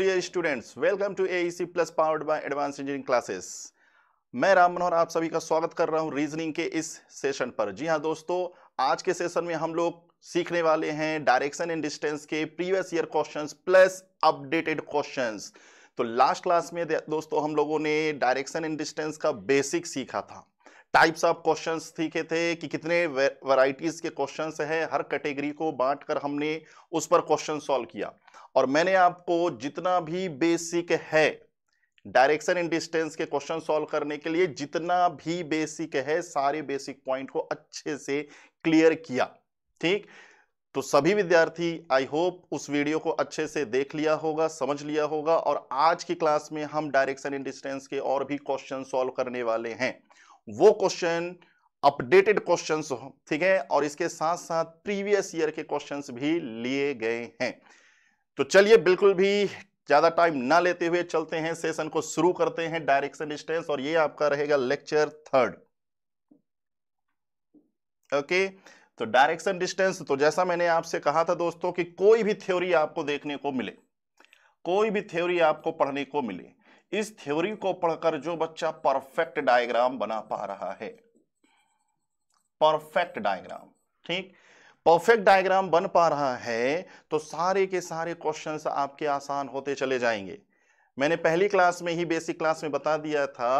प्रिय students welcome to AEC plus powered by advance engineering classes मैं राम मनोहर आप सभी का स्वागत कर रहा हूं रीजनिंग के इस सेशन पर जी हां दोस्तों आज के सेशन में हम लोग सीखने वाले हैं डायरेक्शन एंड डिस्टेंस के previous year questions plus updated questions तो लास्ट क्लास में दोस्तों हम लोगों ने डायरेक्शन एंड डिस्टेंस का बेसिक सीखा था टाइप्स ऑफ क्वेश्चंस सीखे थे कि कितने वैरायटीज के क्वेश्चंस हैं हर कैटेगरी को बांटकर हमने उस पर क्वेश्चन सॉल्व किया और मैंने आपको जितना भी बेसिक है डायरेक्शन इन डिस्टेंस के क्वेश्चन सॉल्व करने के लिए जितना भी बेसिक है सारे बेसिक पॉइंट को अच्छे से क्लियर किया ठीक तो सभी विद्यार्थी आई होप उस वीडियो को अच्छे से देख लिया होगा समझ लिया होगा और आज की क्लास में हम डायरेक्शन इन डिस्टेंस के और भी क्वेश्चन सॉल्व करने वाले हैं वो क्वेश्चन अपडेटेड क्वेश्चंस ठीक है और इसके साथ साथ प्रीवियस ईयर के क्वेश्चंस भी लिए गए हैं तो चलिए बिल्कुल भी ज़्यादा टाइम ना लेते हुए चलते हैं सेशन को शुरू करते हैं डायरेक्शन डिस्टेंस और ये आपका रहेगा लेक्चर थर्ड ओके तो डायरेक्शन डिस्टेंस तो जैसा मैंने आपसे कहा था दोस्तों कि कोई भी थ्योरी आपको देखने को मिले कोई भी थ्योरी आपको पढ़ने को मिले इस थ्योरी को पढ़कर जो बच्चा परफेक्ट डायग्राम बना पा रहा है परफेक्ट डायग्राम ठीक परफेक्ट डायग्राम बन पा रहा है तो सारे के सारे क्वेश्चंस आपके आसान होते चले जाएंगे मैंने पहली क्लास में ही बेसिक क्लास में बता दिया था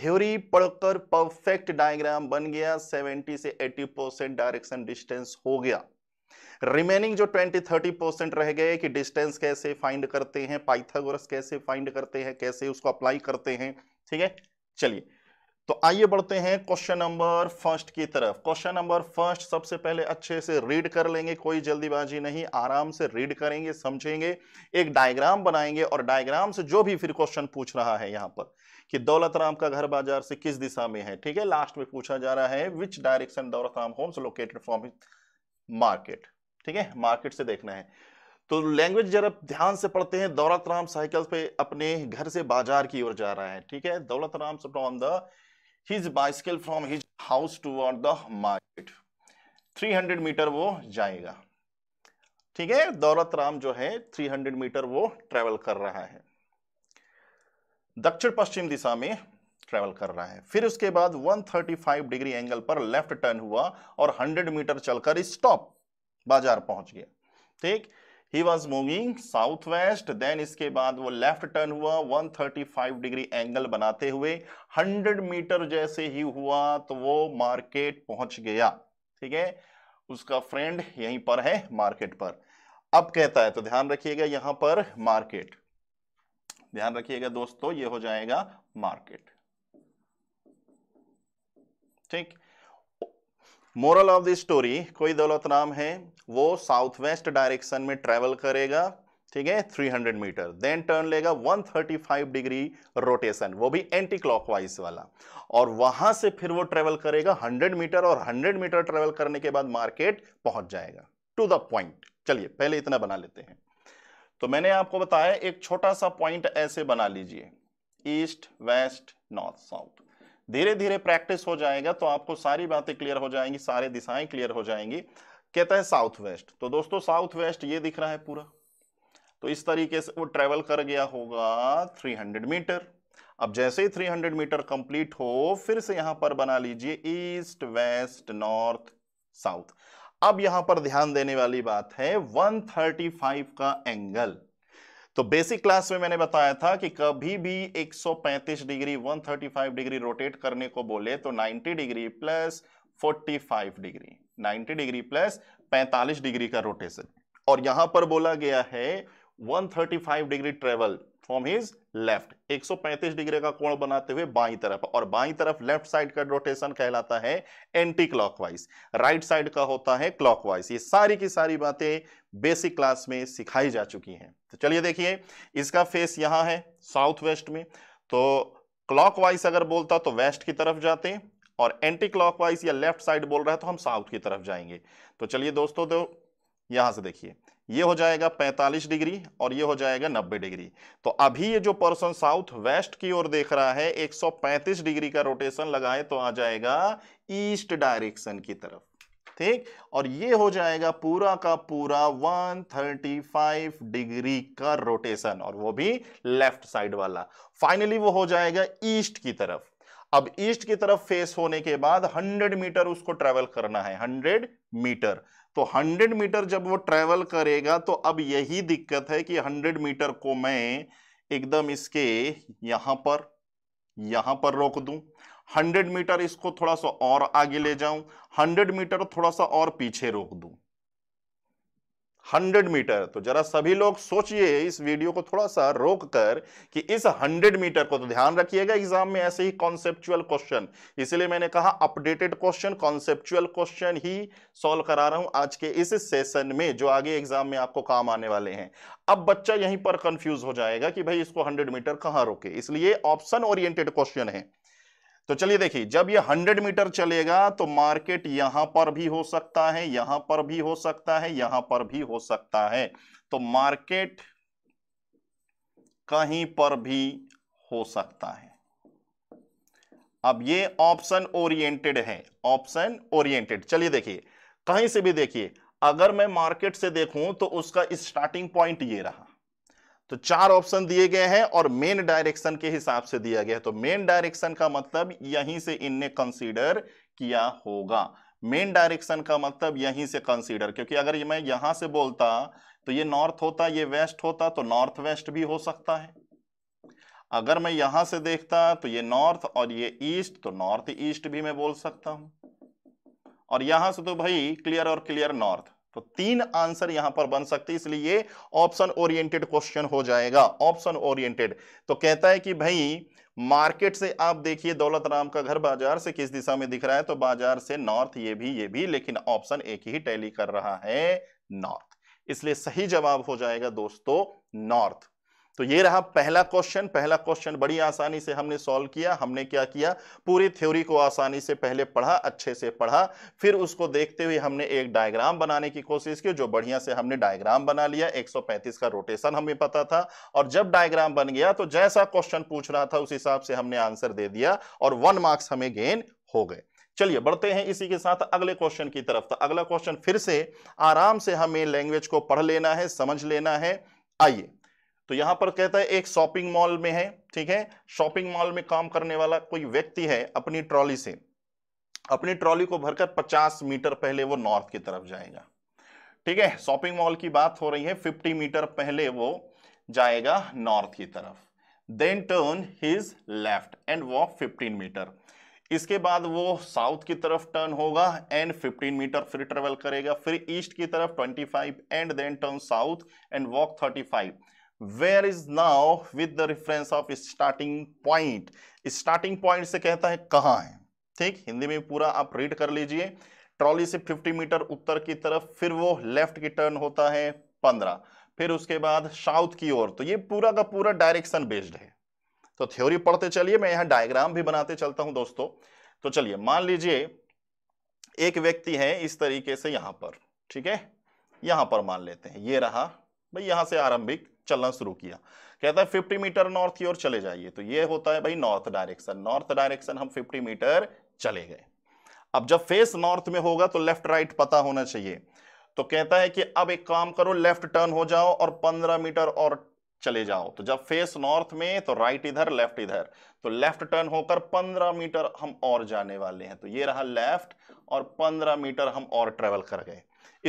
थ्योरी पढ़कर परफेक्ट डायग्राम बन गया 70 से 80 परसेंट डायरेक्शन डिस्टेंस हो गया रिमेनिंग जो 20 30 परसेंट रह गए कि डिस्टेंस कैसे फाइंड करते हैं पाइथागोरस कैसे फाइंड करते हैं कैसे उसको अप्लाई करते हैं ठीक है चलिए तो आइए बढ़ते हैं क्वेश्चन नंबर फर्स्ट की तरफ क्वेश्चन नंबर फर्स्ट सबसे पहले अच्छे से रीड कर लेंगे कोई जल्दीबाजी नहीं आराम से रीड करेंगे समझेंगे एक डायग्राम बनाएंगे और डायग्राम से जो भी फिर क्वेश्चन पूछ रहा है यहां पर कि दौलत राम का घर बाजार से किस दिशा में है ठीक है लास्ट में पूछा जा रहा है which direction Daulat Ram homes located from market ठीक है मार्केट से देखना है तो लैंग्वेज जरा ध्यान से पढ़ते हैं दौलत राम साइकिल पे अपने घर से बाजार की ओर जा रहा है ठीक है Daulat Ram from the his bicycle from his house to the market 300 metre वो जाएगा ठीक है दौलत राम जो है 300 मीटर वो ट्रेवल कर रहा है दक्षिण पश्चिम दिशा में ट्रेवल कर रहा है फिर उसके बाद 135 डिग्री एंगल पर लेफ्ट टर्न हुआ और 100 मीटर चलकर स्टॉप बाजार पहुंच गया ठीक ही was moving south west then इसके बाद वो लेफ्ट टर्न हुआ 135 डिग्री एंगल बनाते हुए 100 मीटर जैसे ही हुआ तो वो मार्केट पहुंच गया ठीक है उसका फ्रेंड यहीं पर है मार्केट पर अब कहता है तो ध्यान रखिएगा यहां पर मार्केट ध्यान रखिएगा दोस्तों ये हो जाएगा मार्केट ठीक मोरल ऑफ द स्टोरी कोई दौलत नाम है वो साउथ वेस्ट डायरेक्शन में ट्रेवल करेगा ठीक है 300 मीटर देन टर्न लेगा 135 डिग्री रोटेशन वो भी एंटी क्लॉकवाइज वाला और वहां से फिर वो ट्रेवल करेगा 100 मीटर और 100 मीटर ट्रेवल करने के बाद मार्केट पहुंच जाएगा टू द पॉइंट चलिए पहले इतना बना लेते हैं तो मैंने आपको बताया एक छोटा सा पॉइंट ऐसे बना लीजिए ईस्ट वेस्ट नॉर्थ साउथ धीरे धीरे प्रैक्टिस हो जाएगा तो आपको सारी बातें क्लियर हो जाएंगी सारे दिशाएं क्लियर हो जाएंगी कहता है साउथ वेस्ट तो दोस्तों साउथ वेस्ट ये दिख रहा है पूरा तो इस तरीके से वो ट्रेवल कर गया होगा 300 मीटर अब जैसे ही 300 मीटर कंप्लीट हो फिर से यहां पर बना लीजिए ईस्ट वेस्ट नॉर्थ साउथ अब यहां पर ध्यान देने वाली बात है 135 का एंगल तो बेसिक क्लास में मैंने बताया था कि कभी भी 135 डिग्री 135 डिग्री रोटेट करने को बोले तो 90 degree plus 45 degree 90 degree plus 45 degree का रोटेशन और यहां पर बोला गया है 135 degree travel from his left 135 degree का कोण बनाते हुए बाई तरफ और बाई तरफ लेफ्ट साइड का रोटेशन कहलाता है एंटी क्लॉकवाइज राइट साइड का होता है क्लॉकवाइज ये सारी की सारी बातें बेसिक क्लास में सिखाई जा चुकी हैं तो चलिए देखिए इसका फेस यहाँ है साउथ वेस्ट में तो क्लॉकवाइज अगर बोलता तो वेस्ट की तरफ जाते और एंटी क्लॉकवाइज या लेफ्ट साइड बोल रहा है तो हम साउथ की तरफ जाएंगे तो चलिए दोस्तों तो यहाँ से देखिए ये हो जाएगा 45 डिग्री और ये हो जाएगा 90 डिग्री तो अभी ये जो पर्सन साउथ वेस्ट की ओर देख रहा है 135 डिग्री का रोटेशन लगाए तो आ जाएगा ईस्ट डायरेक्शन की तरफ ठीक और ये हो जाएगा पूरा का पूरा 135 डिग्री का रोटेशन और वो भी लेफ्ट साइड वाला फाइनली वो हो जाएगा ईस्ट की तरफ अब ईस्ट की तरफ फेस होने के बाद 100 मीटर उसको ट्रेवल करना है 100 मीटर तो 100 मीटर जब वो ट्रेवल करेगा तो अब यही दिक्कत है कि 100 मीटर को मैं एकदम इसके यहां पर यहां पर रोक दूं 100 मीटर इसको थोड़ा सा और आगे ले जाऊं 100 मीटर थोड़ा सा और पीछे रोक दूं 100 मीटर तो जरा सभी लोग सोचिए इस वीडियो को थोड़ा सा रोक कर कि इस 100 मीटर को तो ध्यान रखिएगा एग्जाम में ऐसे ही कॉन्सेप्चुअल क्वेश्चन इसलिए मैंने कहा अपडेटेड क्वेश्चन कॉन्सेप्चुअल क्वेश्चन ही सॉल्व करा रहा हूं आज के इस सेशन में जो आगे एग्जाम में आपको काम आने वाले हैं अब बच्चा यहीं पर कंफ्यूज हो जाएगा कि भाई इसको हंड्रेड मीटर कहां रोके इसलिए ऑप्शन ओरिएंटेड क्वेश्चन है तो चलिए देखिए जब ये 100 मीटर चलेगा तो मार्केट यहां पर भी हो सकता है यहां पर भी हो सकता है यहां पर भी हो सकता है तो मार्केट कहीं पर भी हो सकता है अब ये ऑप्शन ओरिएंटेड है ऑप्शन ओरिएंटेड चलिए देखिए कहीं से भी देखिए अगर मैं मार्केट से देखूं तो उसका स्टार्टिंग पॉइंट ये रहा तो चार ऑप्शन दिए गए हैं और मेन डायरेक्शन के हिसाब से दिया गया है तो मेन डायरेक्शन का मतलब यहीं से इनने कंसीडर किया होगा मेन डायरेक्शन का मतलब यहीं से कंसीडर क्योंकि अगर मैं यहां से बोलता तो ये नॉर्थ होता ये वेस्ट होता तो नॉर्थ वेस्ट भी हो सकता है अगर मैं यहां से देखता तो ये नॉर्थ और ये ईस्ट तो नॉर्थ ईस्ट भी मैं बोल सकता हूं और यहां से तो भाई क्लियर और क्लियर नॉर्थ तो तीन आंसर यहां पर बन सकते इसलिए ऑप्शन ओरिएंटेड क्वेश्चन हो जाएगा ऑप्शन ओरिएंटेड तो कहता है कि भाई मार्केट से आप देखिए दौलत राम का घर बाजार से किस दिशा में दिख रहा है तो बाजार से नॉर्थ ये भी ये भी लेकिन ऑप्शन एक ही टैली कर रहा है नॉर्थ इसलिए सही जवाब हो जाएगा दोस्तों नॉर्थ तो ये रहा पहला क्वेश्चन पहला क्वेश्चन बड़ी आसानी से हमने सॉल्व किया हमने क्या किया पूरी थ्योरी को आसानी से पहले पढ़ा अच्छे से पढ़ा फिर उसको देखते हुए हमने एक डायग्राम बनाने की कोशिश की जो बढ़िया से हमने डायग्राम बना लिया 135 का रोटेशन हमें पता था और जब डायग्राम बन गया तो जैसा क्वेश्चन पूछ रहा था उस हिसाब से हमने आंसर दे दिया और वन मार्क्स हमें गेन हो गए चलिए बढ़ते हैं इसी के साथ अगले क्वेश्चन की तरफ तो अगला क्वेश्चन फिर से आराम से हमें लैंग्वेज को पढ़ लेना है समझ लेना है आइए तो यहां पर कहता है एक शॉपिंग मॉल में है ठीक है शॉपिंग मॉल में काम करने वाला कोई व्यक्ति है अपनी ट्रॉली से अपनी ट्रॉली को भरकर 50 मीटर पहले वो नॉर्थ की तरफ जाएगा ठीक है शॉपिंग मॉल की बात हो रही है 50 मीटर पहले वो जाएगा नॉर्थ की तरफ then turn his left and walk 15 metre इसके बाद वो साउथ की तरफ टर्न होगा एंड 15 मीटर फिर ट्रेवल करेगा फिर ईस्ट की तरफ 25 and then turn south and walk 35 where is now with the reference of starting point starting point से कहता है कहाँ है ठीक हिंदी में पूरा आप रीड कर लीजिए ट्रॉली से 50 मीटर उत्तर की तरफ फिर वो लेफ्ट की टर्न होता है 15 फिर उसके बाद साउथ की ओर तो ये पूरा का पूरा डायरेक्शन बेस्ड है तो थ्योरी पढ़ते चलिए मैं यहाँ डायग्राम भी बनाते चलता हूँ दोस्तों तो चलिए मान लीजिए एक व्यक्ति है इस तरीके से यहाँ पर ठीक है यहाँ पर मान लेते हैं ये रहा भाई यहाँ से आरंभिक चलना शुरू किया कहता है फिफ्टी मीटर नॉर्थ की ओर चले जाइए तो ये होता है भाई नॉर्थ डायरेक्शन नॉर्थ डायरेक्शन हम फिफ्टी मीटर चले गए अब जब फेस नॉर्थ में होगा तो लेफ्ट राइट पता होना चाहिए तो कहता है कि अब एक काम करो लेफ्ट टर्न हो जाओ और पंद्रह मीटर और चले जाओ तो जब फेस नॉर्थ में तो राइट इधर लेफ्ट इधर तो लेफ्ट टर्न होकर पंद्रह मीटर हम और जाने वाले हैं तो ये रहा लेफ्ट और पंद्रह मीटर हम और ट्रेवल कर गए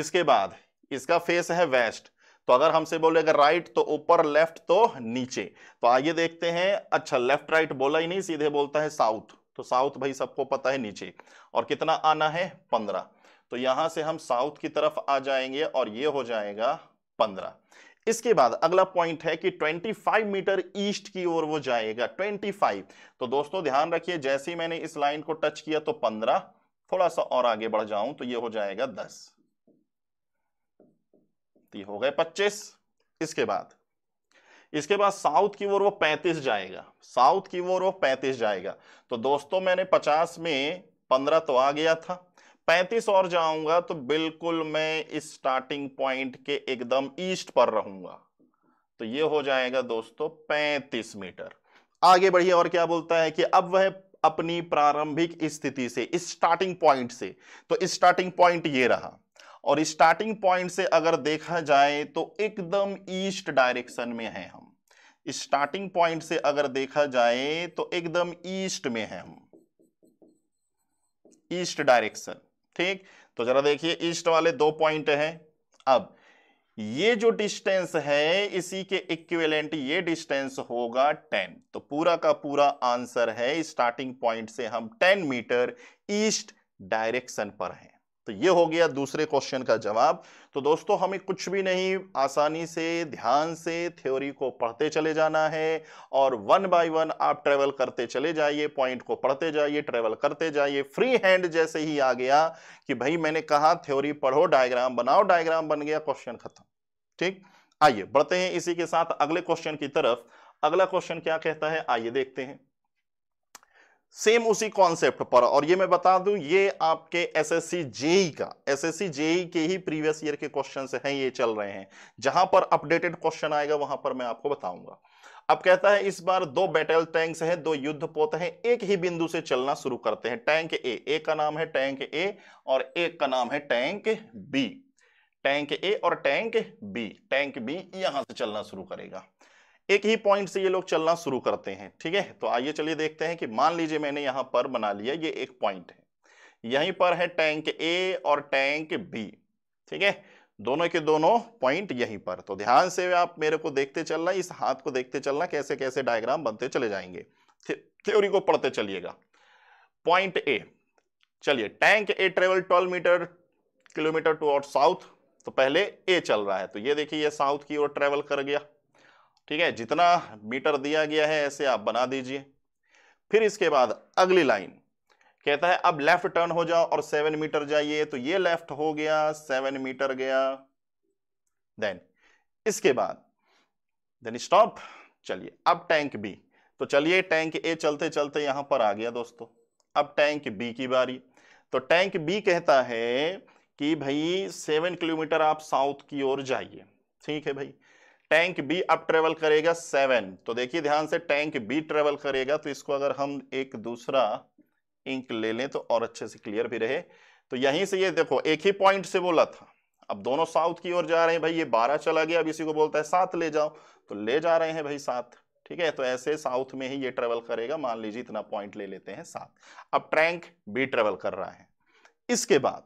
इसके बाद इसका फेस है वेस्ट तो अगर हमसे बोले अगर राइट तो ऊपर लेफ्ट तो नीचे तो आइए देखते हैं अच्छा लेफ्ट राइट बोला ही नहीं सीधे बोलता है साउथ तो साउथ भाई सबको पता है नीचे और कितना आना है पंद्रह तो यहां से हम साउथ की तरफ आ जाएंगे और ये हो जाएगा पंद्रह इसके बाद अगला पॉइंट है कि 25 मीटर ईस्ट की ओर वो जाएगा 25 तो दोस्तों ध्यान रखिए जैसे ही मैंने इस लाइन को टच किया तो 15 थोड़ा सा और आगे बढ़ जाऊं तो ये हो जाएगा तो ये हो गए पच्चीस इसके बाद इसके बाद साउथ की ओर वो पैंतीस जाएगा साउथ की ओर वो पैंतीस जाएगा तो दोस्तों मैंने पचास में पंद्रह तो आ गया था पैंतीस और जाऊंगा तो बिल्कुल मैं इस स्टार्टिंग पॉइंट के एकदम ईस्ट पर रहूंगा तो ये हो जाएगा दोस्तों पैंतीस मीटर आगे बढ़िए और क्या बोलता है कि अब वह अपनी प्रारंभिक स्थिति से इस स्टार्टिंग पॉइंट से तो स्टार्टिंग पॉइंट ये रहा और स्टार्टिंग पॉइंट से अगर देखा जाए तो एकदम ईस्ट डायरेक्शन में है हम स्टार्टिंग पॉइंट से अगर देखा जाए तो एकदम ईस्ट में है हम ईस्ट डायरेक्शन ठीक तो जरा देखिए ईस्ट वाले दो पॉइंट हैं अब ये जो डिस्टेंस है इसी के इक्विवेलेंट ये डिस्टेंस होगा 10 तो पूरा का पूरा आंसर है स्टार्टिंग पॉइंट से हम 10 मीटर ईस्ट डायरेक्शन पर हैं तो ये हो गया दूसरे क्वेश्चन का जवाब तो दोस्तों हमें कुछ भी नहीं आसानी से ध्यान से थ्योरी को पढ़ते चले जाना है और वन बाय वन आप ट्रेवल करते चले जाइए पॉइंट को पढ़ते जाइए ट्रेवल करते जाइए फ्री हैंड जैसे ही आ गया कि भाई मैंने कहा थ्योरी पढ़ो डायग्राम बनाओ डायग्राम बन गया क्वेश्चन खत्म ठीक आइए बढ़ते हैं इसी के साथ अगले क्वेश्चन की तरफ अगला क्वेश्चन क्या कहता है आइए देखते हैं सेम उसी कॉन्सेप्ट पर और ये मैं बता दूं ये आपके एसएससी जेई e का एसएससी जेई e के ही प्रीवियस ईयर के क्वेश्चन हैं ये चल रहे हैं जहां पर अपडेटेड क्वेश्चन आएगा वहां पर मैं आपको बताऊंगा अब कहता है इस बार दो बैटल टैंक्स हैं दो युद्ध पोत हैं एक ही बिंदु से चलना शुरू करते हैं टैंक ए एक का नाम है टैंक ए और एक का नाम है टैंक बी टैंक ए और टैंक बी टैंक बी यहां से चलना शुरू करेगा एक ही पॉइंट से ये लोग चलना शुरू करते हैं ठीक है तो आइए चलिए देखते हैं कि मान लीजिए मैंने यहां पर बना लिया ये एक पॉइंट है यहीं पर है टैंक ए और टैंक बी ठीक है दोनों के दोनों पॉइंट यहीं पर तो ध्यान से आप मेरे को देखते चलना इस हाथ को देखते चलना कैसे कैसे डायग्राम बनते चले जाएंगे थ्योरी को पढ़ते चलिएगा पॉइंट ए चलिए tank A travel twelve metre kilometre to out south तो पहले ए चल रहा है तो ये देखिए ये साउथ की ओर ट्रेवल कर गया ठीक है जितना मीटर दिया गया है ऐसे आप बना दीजिए फिर इसके बाद अगली लाइन कहता है अब लेफ्ट टर्न हो जाओ और सेवन मीटर जाइए तो ये लेफ्ट हो गया सेवन मीटर गया देन इसके बाद देन स्टॉप चलिए अब टैंक बी तो चलिए टैंक ए चलते चलते यहां पर आ गया दोस्तों अब टैंक बी की बारी तो टैंक बी कहता है कि भाई सेवन किलोमीटर आप साउथ की ओर जाइए ठीक है भाई टैंक बी अब ट्रेवल करेगा सेवन तो देखिए ध्यान से टैंक बी ट्रेवल करेगा तो इसको अगर हम एक दूसरा इंक ले लें तो और अच्छे से क्लियर भी रहे तो यहीं से ये देखो एक ही पॉइंट से बोला था अब दोनों साउथ की ओर जा रहे हैं भाई ये बारह चला गया अब इसी को बोलता है साथ ले जाओ तो ले जा रहे हैं भाई सात ठीक है तो ऐसे साउथ में ही ये ट्रेवल करेगा मान लीजिए इतना पॉइंट ले लेते हैं सात अब ट्रैंक बी ट्रेवल कर रहा है इसके बाद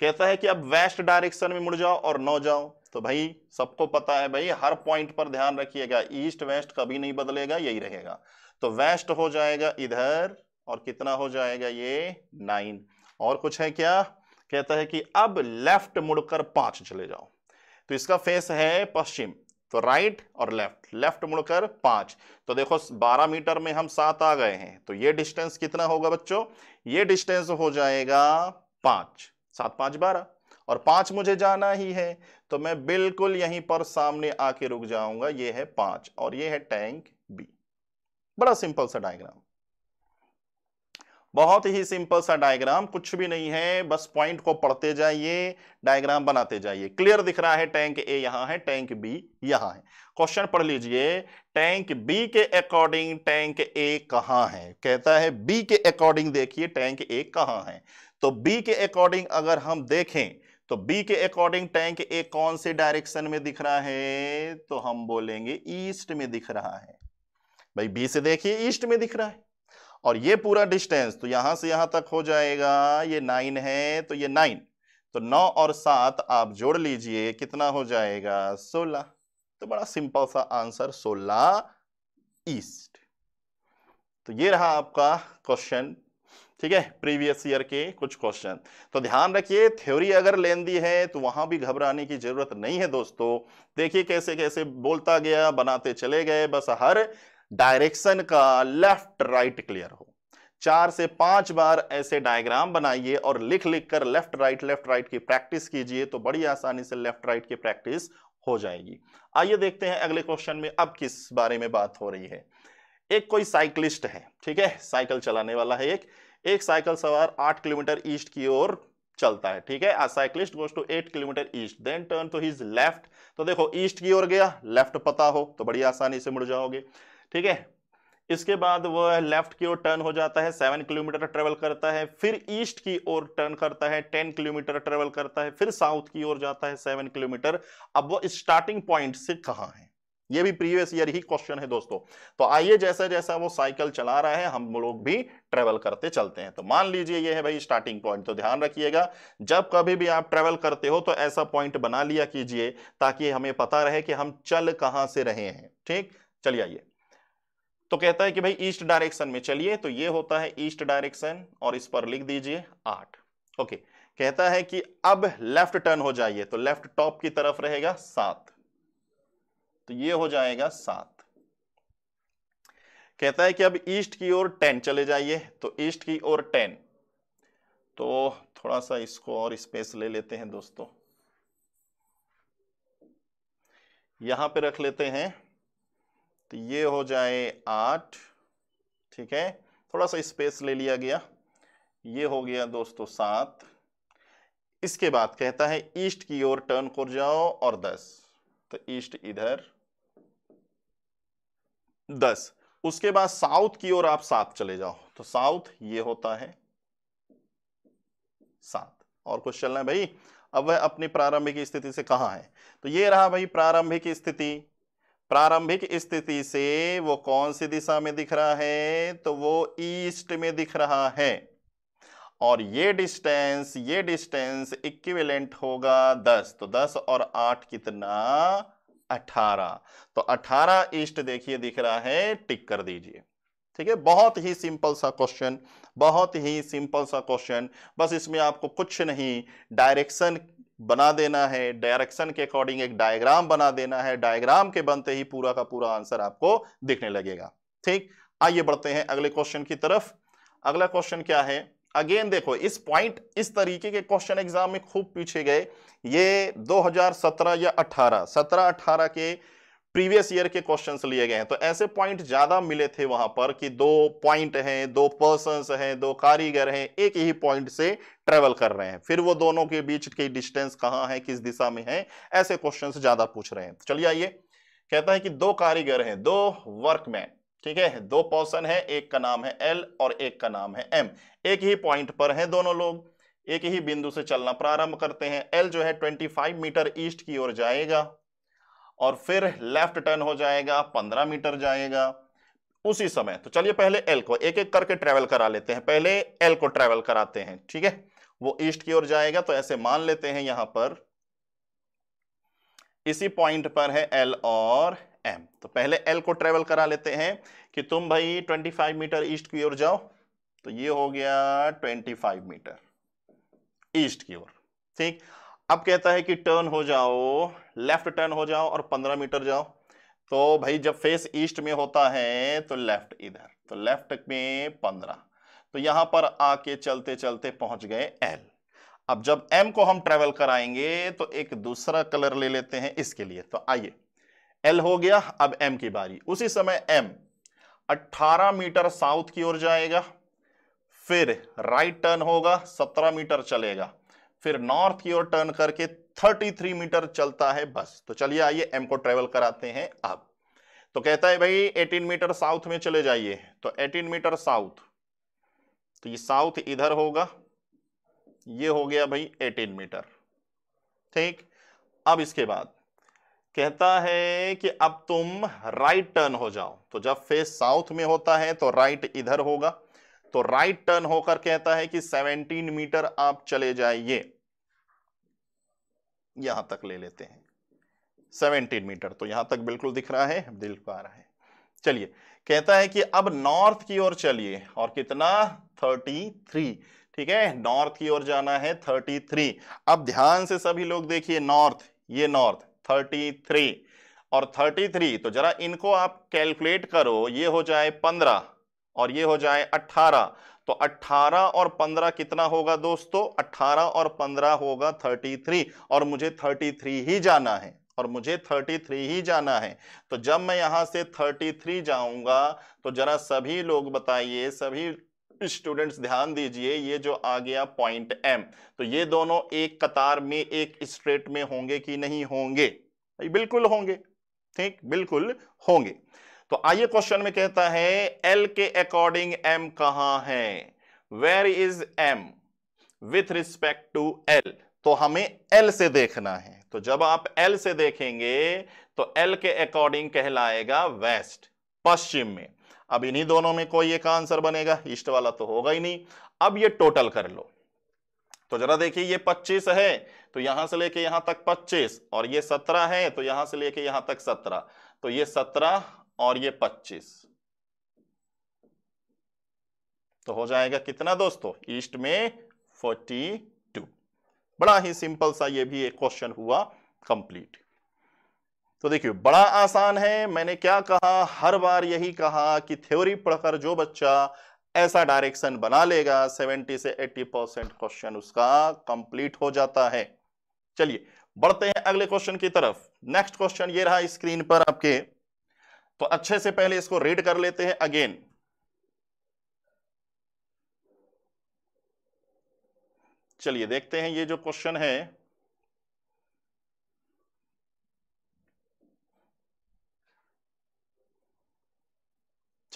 कहता है कि अब वेस्ट डायरेक्शन में मुड़ जाओ और नौ जाओ तो भाई सबको पता है भाई हर पॉइंट पर ध्यान रखिएगा ईस्ट वेस्ट कभी नहीं बदलेगा यही रहेगा तो वेस्ट हो जाएगा इधर और कितना हो जाएगा ये नाइन और कुछ है क्या कहता है कि अब लेफ्ट मुड़कर पांच चले जाओ तो इसका फेस है पश्चिम तो राइट और लेफ्ट लेफ्ट मुड़कर पांच तो देखो बारह मीटर में हम सात आ गए हैं तो ये डिस्टेंस कितना होगा बच्चों ये डिस्टेंस हो जाएगा पांच सात पांच बारह और पांच मुझे जाना ही है तो मैं बिल्कुल यहीं पर सामने आके रुक जाऊंगा ये है पांच और ये है टैंक बी बड़ा सिंपल सा डायग्राम बहुत ही सिंपल सा डायग्राम कुछ भी नहीं है बस पॉइंट को पढ़ते जाइए डायग्राम बनाते जाइए क्लियर दिख रहा है टैंक ए यहां है टैंक बी यहां है क्वेश्चन पढ़ लीजिए टैंक बी के अकॉर्डिंग टैंक ए कहां है कहता है बी के अकॉर्डिंग देखिए टैंक ए कहां है तो बी के अकॉर्डिंग अगर हम देखें तो बी के अकॉर्डिंग टैंक ए कौन से डायरेक्शन में दिख रहा है तो हम बोलेंगे ईस्ट में दिख रहा है भाई बी से देखिए ईस्ट में दिख रहा है और ये पूरा डिस्टेंस तो यहां से यहां तक हो जाएगा ये नाइन है तो ये नाइन तो नौ और सात आप जोड़ लीजिए कितना हो जाएगा सोलह तो बड़ा सिंपल सा आंसर सोलह ईस्ट तो ये रहा आपका क्वेश्चन ठीक है प्रीवियस ईयर के कुछ क्वेश्चन तो ध्यान रखिए थ्योरी अगर लेंदी है तो वहां भी घबराने की जरूरत नहीं है दोस्तों देखिए कैसे कैसे बोलता गया बनाते चले गए बस हर डायरेक्शन का लेफ्ट राइट क्लियर हो चार से पांच बार ऐसे डायग्राम बनाइए और लिख लिख कर लेफ्ट राइट लेफ्ट राइट की प्रैक्टिस कीजिए तो बड़ी आसानी से लेफ्ट राइट की प्रैक्टिस हो जाएगी आइए देखते हैं अगले क्वेश्चन में अब किस बारे में बात हो रही है एक कोई साइकिलिस्ट है ठीक है साइकिल चलाने वाला है एक एक साइकिल सवार आठ किलोमीटर ईस्ट की ओर चलता है ठीक है a cyclist goes to eight kilometre east then turn to his left तो देखो ईस्ट की ओर गया लेफ्ट पता हो तो बड़ी आसानी से मुड़ जाओगे ठीक है इसके बाद वह लेफ्ट की ओर टर्न हो जाता है सेवन किलोमीटर ट्रेवल करता है फिर ईस्ट की ओर टर्न करता है टेन किलोमीटर ट्रेवल करता है फिर साउथ की ओर जाता है सेवन किलोमीटर अब वो स्टार्टिंग पॉइंट से कहा है ये भी प्रीवियस ईयर ही क्वेश्चन है दोस्तों तो आइए जैसा जैसा वो साइकिल चला रहा है हम लोग भी ट्रेवल करते चलते हैं तो मान लीजिए ये है भाई स्टार्टिंग पॉइंट तो ध्यान रखिएगा जब कभी भी आप ट्रेवल करते हो तो ऐसा पॉइंट बना लिया कीजिए ताकि हमें पता रहे कि हम चल कहां से रहे हैं ठीक चलिए आइए तो कहता है कि भाई ईस्ट डायरेक्शन में चलिए तो ये होता है ईस्ट डायरेक्शन और इस पर लिख दीजिए आठ ओके कहता है कि अब लेफ्ट टर्न हो जाइए तो लेफ्ट टॉप की तरफ रहेगा सात तो ये हो जाएगा सात कहता है कि अब ईस्ट की ओर टेन चले जाइए तो ईस्ट की ओर टेन तो थोड़ा सा इसको और स्पेस ले लेते हैं दोस्तों यहां पे रख लेते हैं तो ये हो जाए आठ ठीक है थोड़ा सा स्पेस ले लिया गया ये हो गया दोस्तों सात इसके बाद कहता है ईस्ट की ओर टर्न कर जाओ और दस तो ईस्ट इधर दस उसके बाद साउथ की ओर आप सात चले जाओ तो साउथ ये होता है सात और कुछ चलना है भाई अब वह अपनी प्रारंभिक स्थिति से कहां है तो ये रहा भाई प्रारंभिक स्थिति प्रारंभिक स्थिति से वो कौन सी दिशा में दिख रहा है तो वो ईस्ट में दिख रहा है और ये डिस्टेंस ये डिस्टेंस इक्विवेलेंट होगा दस तो दस और आठ कितना अठारह तो अठारह ईस्ट देखिए दिख रहा है टिक कर दीजिए ठीक है बहुत ही सिंपल सा क्वेश्चन बहुत ही सिंपल सा क्वेश्चन बस इसमें आपको कुछ नहीं डायरेक्शन बना देना है डायरेक्शन के अकॉर्डिंग एक डायग्राम बना देना है डायग्राम के बनते ही पूरा का पूरा आंसर आपको दिखने लगेगा ठीक आइए बढ़ते हैं अगले क्वेश्चन की तरफ अगला क्वेश्चन क्या है अगेन देखो इस पॉइंट इस तरीके के क्वेश्चन एग्जाम में खूब पीछे गए ये 2017 या 18 17 18 के प्रीवियस ईयर के क्वेश्चंस लिए गए हैं तो ऐसे पॉइंट ज्यादा मिले थे वहां पर कि दो पॉइंट हैं दो पर्सन हैं दो कारीगर हैं एक ही पॉइंट से ट्रेवल कर रहे हैं फिर वो दोनों के बीच की डिस्टेंस कहाँ है किस दिशा में है ऐसे क्वेश्चन ज्यादा पूछ रहे हैं तो चलिए आइए कहता है कि दो कारीगर हैं दो वर्कमैन ठीक है दो पॉसन है एक का नाम है एल और एक का नाम है एम एक ही पॉइंट पर है दोनों लोग एक ही बिंदु से चलना प्रारंभ करते हैं एल जो है 25 मीटर ईस्ट की ओर जाएगा और फिर लेफ्ट टर्न हो जाएगा 15 मीटर जाएगा उसी समय तो चलिए पहले एल को एक एक करके ट्रेवल करा लेते हैं पहले एल को ट्रेवल कराते हैं ठीक है वो ईस्ट की ओर जाएगा तो ऐसे मान लेते हैं यहां पर इसी पॉइंट पर है एल और एम तो पहले एल को ट्रेवल करा लेते हैं कि तुम भाई 25 मीटर ईस्ट की ओर जाओ तो ये हो गया 25 मीटर ईस्ट की ओर ठीक अब कहता है कि टर्न हो जाओ लेफ्ट टर्न हो जाओ और 15 मीटर जाओ तो भाई जब फेस ईस्ट में होता है तो लेफ्ट इधर तो लेफ्ट में पंद्रह तो यहां पर आके चलते चलते पहुंच गए एल अब जब एम को हम ट्रेवल कराएंगे तो एक दूसरा कलर ले लेते हैं इसके लिए तो आइए एल हो गया अब एम की बारी उसी समय एम 18 मीटर साउथ की ओर जाएगा फिर राइट टर्न होगा 17 मीटर चलेगा फिर नॉर्थ की ओर टर्न करके 33 मीटर चलता है बस तो चलिए आइए एम को ट्रेवल कराते हैं अब तो कहता है भाई 18 मीटर साउथ में चले जाइए तो 18 मीटर साउथ तो ये साउथ इधर होगा ये हो गया भाई 18 मीटर ठीक अब इसके बाद कहता है कि अब तुम राइट टर्न हो जाओ तो जब फेस साउथ में होता है तो राइट इधर होगा तो राइट टर्न होकर कहता है कि 17 मीटर आप चले जाइए यहां तक ले लेते हैं 17 मीटर तो यहां तक बिल्कुल दिख रहा है दिल पा रहा है चलिए कहता है कि अब नॉर्थ की ओर चलिए और कितना 33 ठीक है नॉर्थ की ओर जाना है 33 अब ध्यान से सभी लोग देखिए नॉर्थ ये नॉर्थ 33 और 33 तो जरा इनको आप कैलकुलेट करो ये हो जाए 15 और ये हो जाए 18 तो 18 और 15 कितना होगा दोस्तों 18 और 15 होगा 33 और मुझे 33 ही जाना है और मुझे 33 ही जाना है तो जब मैं यहां से 33 जाऊंगा तो जरा सभी लोग बताइए सभी स्टूडेंट्स ध्यान दीजिए ये जो आ गया पॉइंट एम तो ये दोनों एक कतार में एक स्ट्रेट में होंगे कि नहीं होंगे बिल्कुल होंगे ठीक बिल्कुल होंगे तो आइए क्वेश्चन में कहता है एल के अकॉर्डिंग एम कहा है where is M with respect to L तो हमें एल से देखना है तो जब आप एल से देखेंगे तो एल के अकॉर्डिंग कहलाएगा वेस्ट पश्चिम में अब इन्हीं दोनों में कोई एक आंसर बनेगा ईस्ट वाला तो होगा ही नहीं अब ये टोटल कर लो तो जरा देखिए ये 25 है तो यहां से लेके यहां तक 25 और ये 17 है तो यहां से लेके यहां तक 17 तो ये 17 और ये 25 तो हो जाएगा कितना दोस्तों ईस्ट में 42 बड़ा ही सिंपल सा ये भी एक क्वेश्चन हुआ कंप्लीट तो देखिए बड़ा आसान है मैंने क्या कहा हर बार यही कहा कि थ्योरी पढ़कर जो बच्चा ऐसा डायरेक्शन बना लेगा 70 से 80 परसेंट क्वेश्चन उसका कंप्लीट हो जाता है चलिए बढ़ते हैं अगले क्वेश्चन की तरफ नेक्स्ट क्वेश्चन ये रहा स्क्रीन पर आपके तो अच्छे से पहले इसको रीड कर लेते हैं अगेन चलिए देखते हैं ये जो क्वेश्चन है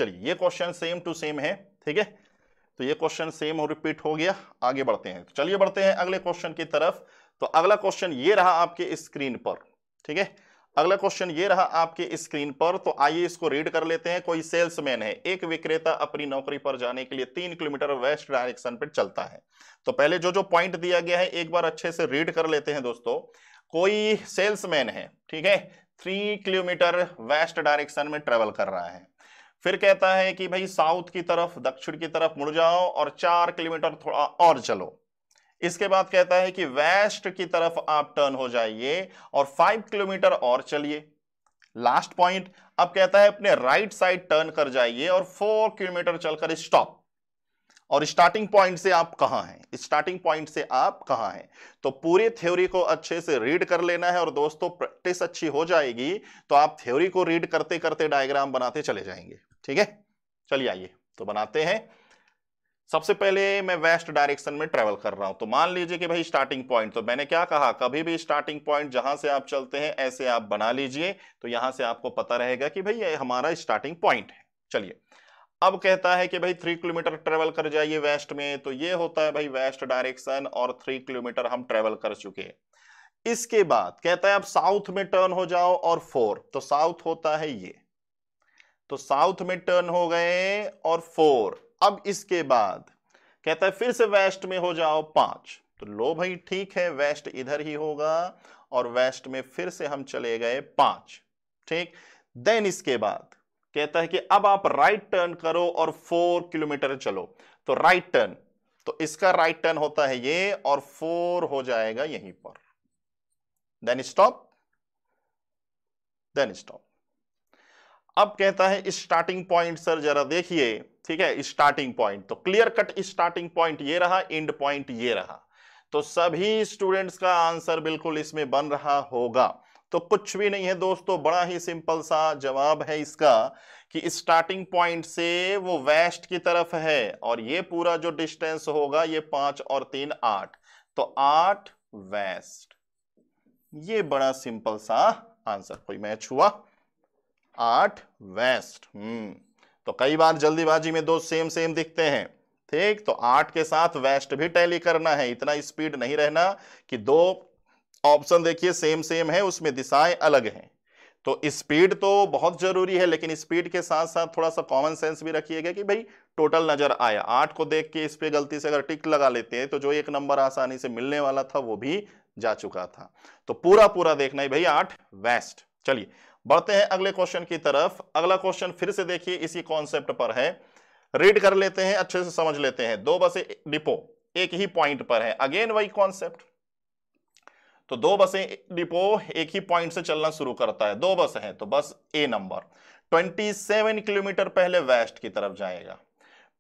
चलिए ये क्वेश्चन सेम टू सेम है ठीक है तो ये क्वेश्चन सेम और रिपीट हो गया आगे बढ़ते हैं तो चलिए बढ़ते हैं अगले क्वेश्चन की तरफ तो अगला क्वेश्चन ये रहा आपके स्क्रीन पर ठीक है अगला क्वेश्चन ये रहा आपके स्क्रीन पर तो आइए इसको रीड कर लेते हैं कोई सेल्समैन है एक विक्रेता अपनी नौकरी पर जाने के लिए तीन किलोमीटर वेस्ट डायरेक्शन पर चलता है तो पहले जो जो पॉइंट दिया गया है एक बार अच्छे से रीड कर लेते हैं दोस्तों कोई सेल्समैन है ठीक है थ्री किलोमीटर वेस्ट डायरेक्शन में ट्रेवल कर रहा है फिर कहता है कि भाई साउथ की तरफ दक्षिण की तरफ मुड़ जाओ और चार किलोमीटर थोड़ा और चलो इसके बाद कहता है कि वेस्ट की तरफ आप टर्न हो जाइए और फाइव किलोमीटर और चलिए लास्ट पॉइंट अब कहता है अपने राइट साइड टर्न कर जाइए और फोर किलोमीटर चलकर स्टॉप और स्टार्टिंग पॉइंट से आप कहां हैं स्टार्टिंग पॉइंट से आप कहां हैं तो पूरे थ्योरी को अच्छे से रीड कर लेना है और दोस्तों प्रैक्टिस अच्छी हो जाएगी तो आप थ्योरी को रीड करते करते डायग्राम बनाते चले जाएंगे ठीक है चलिए आइए तो बनाते हैं सबसे पहले मैं वेस्ट डायरेक्शन में ट्रेवल कर रहा हूं तो मान लीजिए कि भाई स्टार्टिंग पॉइंट तो मैंने क्या कहा कभी भी स्टार्टिंग पॉइंट जहां से आप चलते हैं ऐसे आप बना लीजिए तो यहां से आपको पता रहेगा कि भाई ये हमारा स्टार्टिंग पॉइंट है चलिए अब कहता है कि भाई थ्री किलोमीटर ट्रेवल कर जाइए वेस्ट में तो ये होता है भाई वेस्ट डायरेक्शन और थ्री किलोमीटर हम ट्रेवल कर चुके इसके बाद कहता है अब साउथ में टर्न हो जाओ और फोर तो साउथ होता है ये तो साउथ में टर्न हो गए और फोर अब इसके बाद कहता है फिर से वेस्ट में हो जाओ पांच तो लो भाई ठीक है वेस्ट इधर ही होगा और वेस्ट में फिर से हम चले गए पांच ठीक देन इसके बाद कहता है कि अब आप राइट टर्न करो और फोर किलोमीटर चलो तो राइट टर्न तो इसका राइट टर्न होता है ये और फोर हो जाएगा यहीं पर देन स्टॉप देन स्टॉप अब कहता है स्टार्टिंग पॉइंट सर जरा देखिए ठीक है स्टार्टिंग पॉइंट तो क्लियर कट स्टार्टिंग पॉइंट ये रहा एंड पॉइंट ये रहा तो सभी स्टूडेंट्स का आंसर बिल्कुल इसमें बन रहा होगा तो कुछ भी नहीं है दोस्तों बड़ा ही सिंपल सा जवाब है इसका कि स्टार्टिंग पॉइंट से वो वेस्ट की तरफ है और ये पूरा जो डिस्टेंस होगा ये पांच और तीन आठ तो आठ वेस्ट ये बड़ा सिंपल सा आंसर कोई मैच हुआ आठ वेस्ट हम्म तो कई बार जल्दीबाजी में दो सेम सेम दिखते हैं ठीक तो आठ के साथ वेस्ट भी टैली करना है इतना स्पीड नहीं रहना कि दो ऑप्शन देखिए सेम सेम है उसमें दिशाएं अलग हैं तो स्पीड तो बहुत जरूरी है लेकिन स्पीड के साथ साथ थोड़ा सा कॉमन सेंस भी रखिएगा कि भाई टोटल नजर आया आठ को देख के इस पर गलती से अगर टिक लगा लेते हैं तो जो एक नंबर आसानी से मिलने वाला था वो भी जा चुका था तो पूरा पूरा देखना है भाई आठ वेस्ट चलिए बढ़ते हैं अगले क्वेश्चन की तरफ अगला क्वेश्चन फिर से देखिए इसी कॉन्सेप्ट पर है रीड कर लेते हैं अच्छे से समझ लेते हैं दो बसे डिपो एक ही पॉइंट पर है अगेन वही कॉन्सेप्ट तो दो बसें डिपो एक ही पॉइंट से चलना शुरू करता है दो बस हैं तो बस ए नंबर 27 किलोमीटर पहले वेस्ट की तरफ जाएगा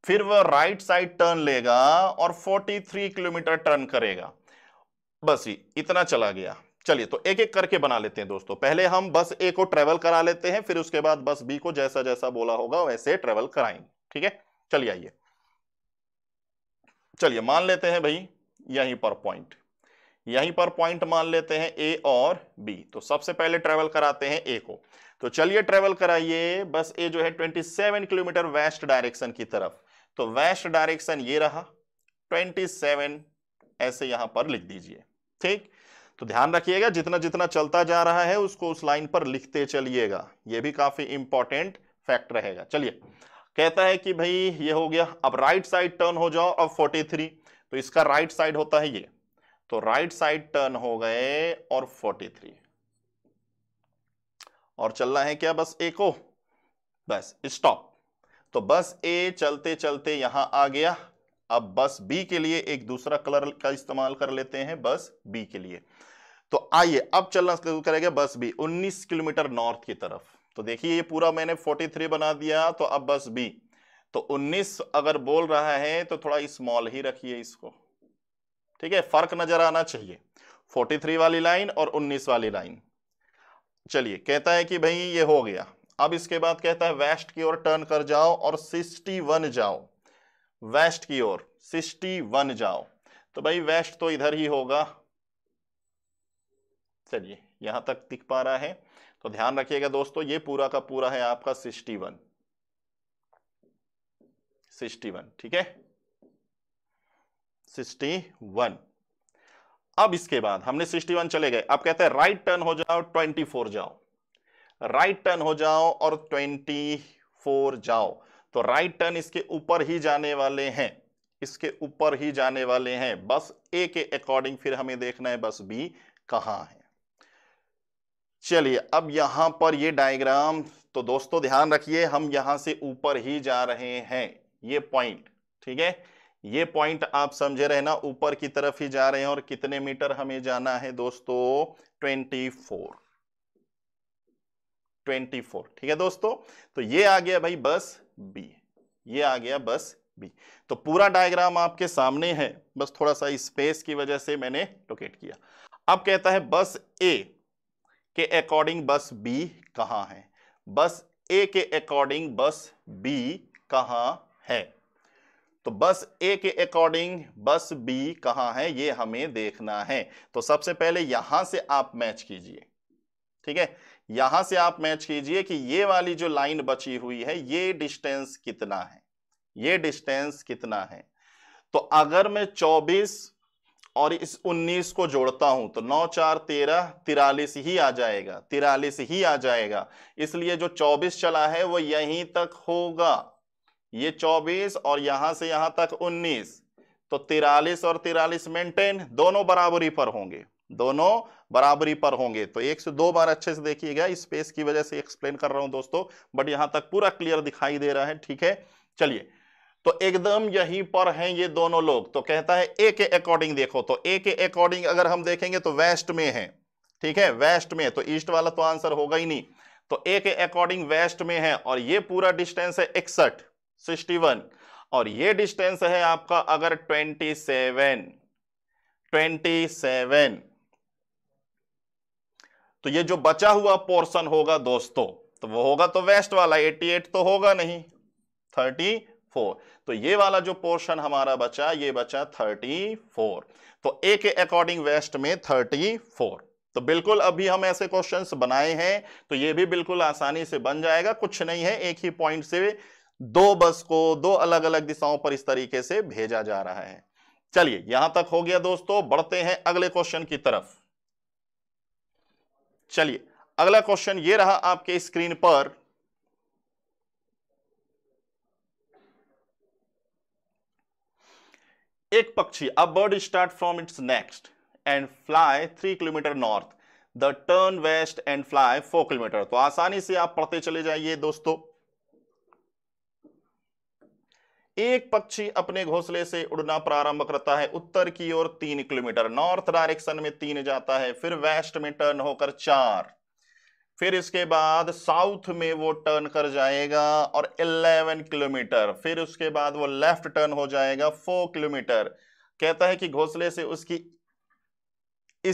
फिर वह राइट साइड टर्न लेगा और 43 किलोमीटर टर्न करेगा बस ही इतना चला गया चलिए तो एक एक करके बना लेते हैं दोस्तों पहले हम बस ए को ट्रेवल करा लेते हैं फिर उसके बाद बस बी को जैसा जैसा बोला होगा वैसे ट्रेवल कराएंगे ठीक है चलिए आइए चलिए मान लेते हैं भाई यहीं पर पॉइंट यहीं पर पॉइंट मान लेते हैं ए और बी तो सबसे पहले ट्रेवल कराते हैं ए को तो चलिए ट्रेवल कराइए बस ए जो है 27 किलोमीटर वेस्ट डायरेक्शन की तरफ तो वेस्ट डायरेक्शन ये रहा 27 ऐसे यहां पर लिख दीजिए ठीक तो ध्यान रखिएगा जितना जितना चलता जा रहा है उसको उस लाइन पर लिखते चलिएगा ये भी काफी इंपॉर्टेंट फैक्ट रहेगा चलिए कहता है कि भाई ये हो गया अब राइट साइड टर्न हो जाओ अब 43 तो इसका राइट साइड होता है ये तो राइट साइड टर्न हो गए और 43 और चलना है क्या बस ए को बस स्टॉप तो बस ए चलते चलते यहां आ गया अब बस बी के लिए एक दूसरा कलर का इस्तेमाल कर लेते हैं बस बी के लिए तो आइए अब चलना शुरू करेगा बस बी 19 किलोमीटर नॉर्थ की तरफ तो देखिए ये पूरा मैंने 43 बना दिया तो अब बस बी तो 19 अगर बोल रहा है तो थोड़ा स्मॉल ही रखिए इसको ठीक है फर्क नजर आना चाहिए 43 वाली लाइन और 19 वाली लाइन चलिए कहता है कि भाई ये हो गया अब इसके बाद कहता है वेस्ट की ओर टर्न कर जाओ और 61 जाओ वेस्ट की ओर 61 जाओ तो भाई वेस्ट तो इधर ही होगा चलिए यहां तक दिख पा रहा है तो ध्यान रखिएगा दोस्तों ये पूरा का पूरा है आपका सिक्सटी वन सिक्सटी वन ठीक है सिक्सटी वन अब इसके बाद हमने सिक्सटी वन चले गए अब कहते हैं राइट टर्न हो जाओ ट्वेंटी फोर जाओ राइट टर्न हो जाओ और ट्वेंटी फोर जाओ तो राइट टर्न इसके ऊपर ही जाने वाले हैं इसके ऊपर ही जाने वाले हैं बस ए के अकॉर्डिंग फिर हमें देखना है बस बी कहां है चलिए अब यहां पर ये डायग्राम तो दोस्तों ध्यान रखिए हम यहां से ऊपर ही जा रहे हैं ये पॉइंट ठीक है ये पॉइंट आप समझे रहे ना ऊपर की तरफ ही जा रहे हैं और कितने मीटर हमें जाना है दोस्तों ट्वेंटी फोर ट्वेंटी फोर ठीक है दोस्तों तो ये आ गया भाई बस बी ये आ गया बस बी तो पूरा डायग्राम आपके सामने है बस थोड़ा सा स्पेस की वजह से मैंने लोकेट किया अब कहता है बस ए के अकॉर्डिंग बस बी कहां है बस ए के अकॉर्डिंग बस बी कहां है तो बस ए के अकॉर्डिंग बस बी कहां है ये हमें देखना है तो सबसे पहले यहां से आप मैच कीजिए ठीक है यहां से आप मैच कीजिए कि ये वाली जो लाइन बची हुई है ये डिस्टेंस कितना है ये डिस्टेंस कितना है तो अगर मैं 24 और इस 19 को जोड़ता हूं तो 9 चार तेरह तिरालीस ही आ जाएगा तिरालीस ही आ जाएगा इसलिए जो 24 चला है वो यहीं तक होगा ये 24 और यहां से यहां तक 19 तो तिरालीस और तिरालीस मेंटेन दोनों बराबरी पर होंगे दोनों बराबरी पर होंगे तो एक से दो बार अच्छे से देखिएगा स्पेस की वजह से एक्सप्लेन कर रहा हूं दोस्तों बट यहां तक पूरा क्लियर दिखाई दे रहा है ठीक है चलिए तो एकदम यहीं पर हैं ये दोनों लोग तो कहता है ए के अकॉर्डिंग देखो तो ए के अकॉर्डिंग अगर हम देखेंगे तो वेस्ट में है ठीक है वेस्ट में तो ईस्ट वाला तो आंसर होगा ही नहीं तो ए के अकॉर्डिंग वेस्ट में है और ये पूरा डिस्टेंस है इकसठ 61 और ये डिस्टेंस है आपका अगर 27 27 तो ये जो बचा हुआ पोर्शन होगा दोस्तों तो वो होगा तो वेस्ट वाला 88 तो होगा नहीं 34 तो ये वाला जो पोर्शन हमारा बचा ये बचा 34 तो ए के अकॉर्डिंग वेस्ट में 34 तो बिल्कुल अभी हम ऐसे क्वेश्चंस बनाए हैं तो ये भी बिल्कुल आसानी से बन जाएगा कुछ नहीं है एक ही पॉइंट से दो बस को दो अलग अलग दिशाओं पर इस तरीके से भेजा जा रहा है चलिए यहां तक हो गया दोस्तों बढ़ते हैं अगले क्वेश्चन की तरफ चलिए अगला क्वेश्चन ये रहा आपके स्क्रीन पर एक पक्षी a bird start from its nest and fly three kilometre north the turn west and fly four kilometre तो आसानी से आप पढ़ते चले जाइए दोस्तों एक पक्षी अपने घोंसले से उड़ना प्रारंभ करता है उत्तर की ओर तीन किलोमीटर नॉर्थ डायरेक्शन में तीन जाता है फिर वेस्ट में टर्न होकर चार फिर इसके बाद साउथ में वो टर्न कर जाएगा और 11 किलोमीटर फिर उसके बाद वो लेफ्ट टर्न हो जाएगा 4 किलोमीटर कहता है कि घोसले से उसकी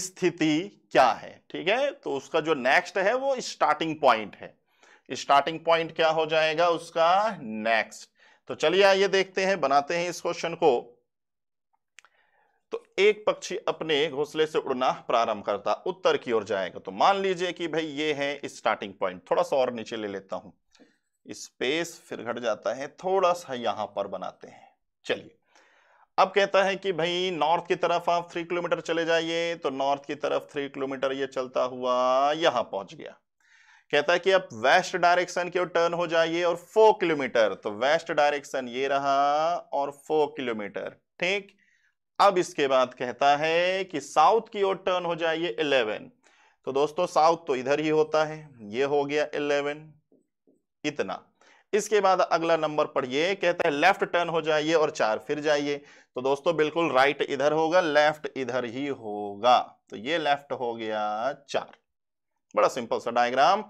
स्थिति क्या है ठीक है तो उसका जो नेक्स्ट है वो स्टार्टिंग पॉइंट है स्टार्टिंग पॉइंट क्या हो जाएगा उसका नेक्स्ट तो चलिए आइए देखते हैं बनाते हैं इस क्वेश्चन को तो एक पक्षी अपने घोंसले से उड़ना प्रारंभ करता उत्तर की ओर जाएगा तो मान लीजिए कि भाई ये है स्टार्टिंग पॉइंट थोड़ा सा और नीचे ले लेता हूं स्पेस फिर घट जाता है थोड़ा सा यहां पर बनाते हैं चलिए अब कहता है कि भाई नॉर्थ की तरफ आप थ्री किलोमीटर चले जाइए तो नॉर्थ की तरफ थ्री किलोमीटर ये चलता हुआ यहां पहुंच गया कहता है कि आप वेस्ट डायरेक्शन की ओर टर्न हो जाइए और फोर किलोमीटर तो वेस्ट डायरेक्शन ये रहा और फोर किलोमीटर ठीक अब इसके बाद कहता है कि साउथ की ओर टर्न हो जाइए इलेवन तो दोस्तों साउथ तो इधर ही होता है ये हो गया इलेवन इतना इसके बाद अगला नंबर पढ़िए कहता है लेफ्ट टर्न हो जाइए और चार फिर जाइए तो दोस्तों बिल्कुल राइट इधर होगा लेफ्ट इधर ही होगा तो ये लेफ्ट हो गया चार बड़ा सिंपल सा डायग्राम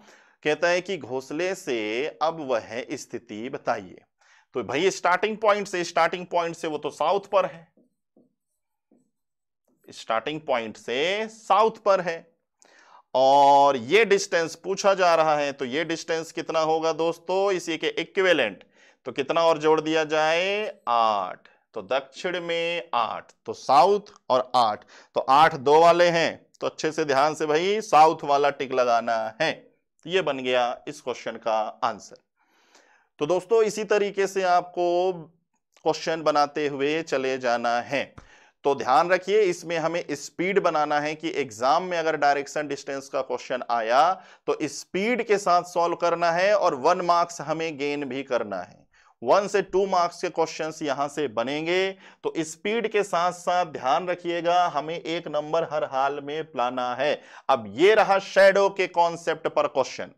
कहता है कि घोसले से अब वह स्थिति बताइए तो भाई स्टार्टिंग पॉइंट से स्टार्टिंग पॉइंट से वो तो साउथ पर है स्टार्टिंग पॉइंट से साउथ पर है और ये डिस्टेंस पूछा जा रहा है तो ये डिस्टेंस कितना होगा दोस्तों इसी के इक्विवेलेंट तो कितना और जोड़ दिया जाए आठ तो दक्षिण में आठ तो साउथ और आठ तो आठ दो वाले हैं तो अच्छे से ध्यान से भाई साउथ वाला टिक लगाना है तो ये बन गया इस क्वेश्चन का आंसर तो दोस्तों इसी तरीके से आपको क्वेश्चन बनाते हुए चले जाना है तो ध्यान रखिए इसमें हमें स्पीड बनाना है कि एग्जाम में अगर डायरेक्शन डिस्टेंस का क्वेश्चन आया तो स्पीड के साथ सॉल्व करना है और वन मार्क्स हमें गेन भी करना है वन से टू मार्क्स के क्वेश्चन यहां से बनेंगे तो स्पीड के साथ साथ ध्यान रखिएगा हमें एक नंबर हर हाल में प्लाना है अब ये रहा शेडो के कॉन्सेप्ट पर क्वेश्चन